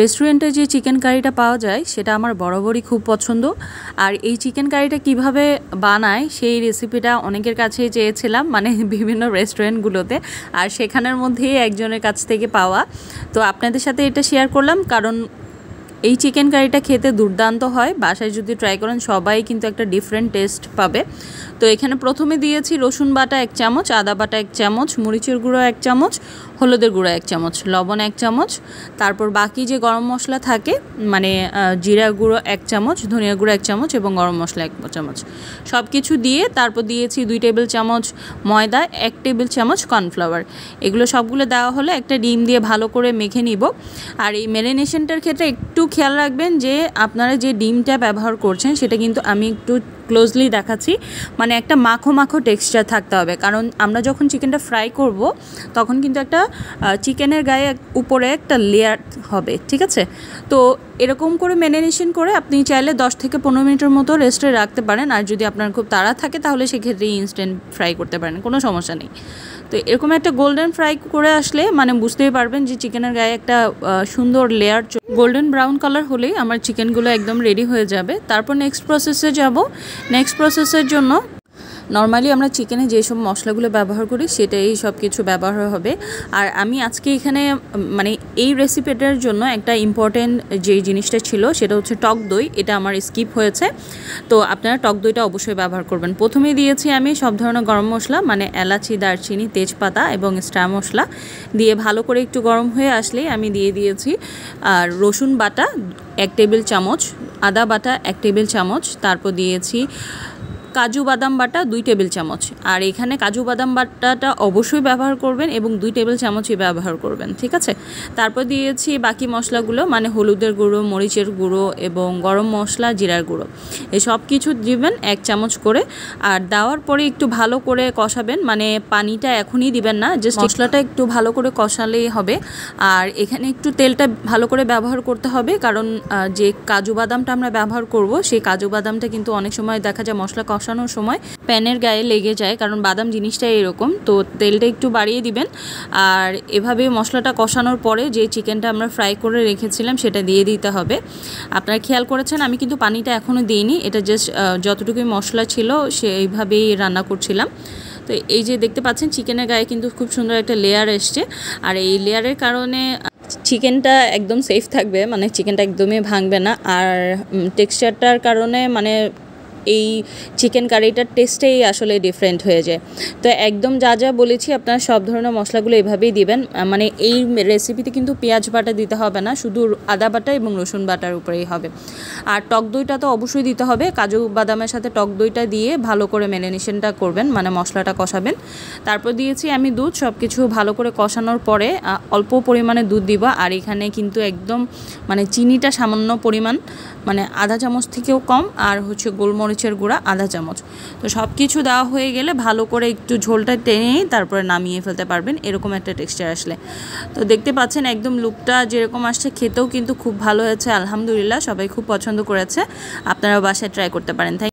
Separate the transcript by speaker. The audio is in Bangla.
Speaker 1: রেস্টুরেন্টে যে চিকেন কারিটা পাওয়া যায় সেটা আমার বরাবরই খুব পছন্দ আর এই চিকেন কারিটা কিভাবে বানায় সেই রেসিপিটা অনেকের কাছেই চেয়েছিলাম মানে বিভিন্ন রেস্টুরেন্টগুলোতে আর সেখানের মধ্যেই একজনের কাছ থেকে পাওয়া তো আপনাদের সাথে এটা শেয়ার করলাম কারণ এই চিকেন কারিটা খেতে দুর্দান্ত হয় বাসায় যদি ট্রাই করেন সবাই কিন্তু একটা ডিফারেন্ট টেস্ট পাবে তো এখানে প্রথমে দিয়েছি রসুন বাটা এক চামচ আদা বাটা এক চামচ মরিচের গুঁড়ো এক চামচ হলুদের গুঁড়ো এক চামচ লবণ এক চামচ তারপর বাকি যে গরম মশলা থাকে মানে জিরা গুঁড়ো এক চামচ ধনিয়া গুঁড়ো এক চামচ এবং গরম মশলা এক চামচ সব কিছু দিয়ে তারপর দিয়েছি দুই টেবিল চামচ ময়দা এক টেবিল চামচ কর্নফ্লাওয়ার এগুলো সবগুলো দেওয়া হলে একটা ডিম দিয়ে ভালো করে মেখে নিব আর এই মেরিনেশনটার ক্ষেত্রে একটু খেয়াল রাখবেন যে আপনারা যে ডিমটা ব্যবহার করছেন সেটা কিন্তু আমি একটু ক্লোজলি দেখাচ্ছি মানে একটা মাখো মাখো টেক্সচার থাকতে হবে কারণ আমরা যখন চিকেনটা ফ্রাই করব তখন কিন্তু একটা চিকেনের গায়ে উপরে একটা লেয়ার হবে ঠিক আছে তো এরকম করে ম্যারিনেশন করে আপনি চাইলে 10 থেকে পনেরো মিনিটের মতো রেস্টে রাখতে পারেন আর যদি আপনার খুব তাড়া থাকে তাহলে সেক্ষেত্রে ইনস্ট্যান্ট ফ্রাই করতে পারেন কোনো সমস্যা নেই তো এরকম একটা গোল্ডেন ফ্রাই করে আসলে মানে বুঝতেই পারবেন যে চিকেনের গায়ে একটা সুন্দর লেয়ার গোল্ডেন ব্রাউন কালার হলেই আমার চিকেনগুলো একদম রেডি হয়ে যাবে তারপর নেক্সট প্রসেসে যাব নেক্সট প্রসেসের জন্য নর্মালি আমরা চিকেনে যেসব মশলাগুলো ব্যবহার করি সেটাই সব কিছু ব্যবহার হবে আর আমি আজকে এখানে মানে এই রেসিপিটার জন্য একটা ইম্পর্টেন্ট যে জিনিসটা ছিল সেটা হচ্ছে টক দই এটা আমার স্কিপ হয়েছে তো আপনারা টক দইটা অবশ্যই ব্যবহার করবেন প্রথমে দিয়েছি আমি সব ধরনের গরম মশলা মানে এলাচি দারচিনি তেজপাতা এবং স্টার মশলা দিয়ে ভালো করে একটু গরম হয়ে আসলেই আমি দিয়ে দিয়েছি আর রসুন বাটা এক টেবিল চামচ আদা বাটা এক টেবিল চামচ তারপর দিয়েছি কাজু বাদাম বাটা দুই টেবিল চামচ আর এখানে কাজু বাদাম বাটাটা অবশ্যই ব্যবহার করবেন এবং দুই টেবিল চামচই ব্যবহার করবেন ঠিক আছে তারপর দিয়েছি বাকি মশলাগুলো মানে হলুদের গুঁড়ো মরিচের গুঁড়ো এবং গরম মশলা জিরার গুঁড়ো এসব সব কিছু দিবেন এক চামচ করে আর দেওয়ার পরে একটু ভালো করে কষাবেন মানে পানিটা এখনই দিবেন না জাস্ট মশলাটা একটু ভালো করে কষালেই হবে আর এখানে একটু তেলটা ভালো করে ব্যবহার করতে হবে কারণ যে কাজু বাদামটা আমরা ব্যবহার করব সেই কাজু বাদামটা কিন্তু অনেক সময় দেখা যায় মশলা কষ কষানোর সময় প্যানের গায়ে লেগে যায় কারণ বাদাম জিনিসটা এরকম তো তেলটা একটু বাড়িয়ে দিবেন আর এভাবে মশলাটা কষানোর পরে যে চিকেনটা আমরা ফ্রাই করে রেখেছিলাম সেটা দিয়ে দিতে হবে আপনারা খেয়াল করেছেন আমি কিন্তু পানিটা এখনও দিইনি এটা জাস্ট যতটুকুই মশলা ছিল সেইভাবেই রান্না করছিলাম তো এই যে দেখতে পাচ্ছেন চিকেনের গায়ে কিন্তু খুব সুন্দর একটা লেয়ার এসছে আর এই লেয়ারের কারণে চিকেনটা একদম সেফ থাকবে মানে চিকেনটা একদমই ভাঙবে না আর টেক্সচারটার কারণে মানে এই চিকেন কারিটার টেস্টেই আসলে ডিফারেন্ট হয়ে যায় তো একদম যা যা বলেছি আপনারা সব ধরনের মশলাগুলো এভাবেই দিবেন মানে এই রেসিপিতে কিন্তু পেঁয়াজ বাটা দিতে হবে না শুধু আদা বাটা এবং রসুন বাটার উপরেই হবে আর টক দইটা তো অবশ্যই দিতে হবে কাজু বাদামের সাথে টক দইটা দিয়ে ভালো করে ম্যারিনেশনটা করবেন মানে মশলাটা কষাবেন তারপর দিয়েছি আমি দুধ সব কিছু ভালো করে কষানোর পরে অল্প পরিমাণে দুধ দিব আর এখানে কিন্তু একদম মানে চিনিটা সামান্য পরিমাণ মানে আধা চামচ থেকেও কম আর হচ্ছে গোলমরিচ মরিচের গুঁড়া আধা চামচ তো সব কিছু দেওয়া হয়ে গেলে ভালো করে একটু ঝোলটা টেনে তারপরে নামিয়ে ফেলতে পারবেন এরকম একটা টেক্সচার আসলে তো দেখতে পাচ্ছেন একদম লুকটা যেরকম আসছে খেতেও কিন্তু খুব ভালো হয়েছে আলহামদুলিল্লাহ সবাই খুব পছন্দ করেছে আপনারা বাসায় ট্রাই করতে পারেন থ্যাংক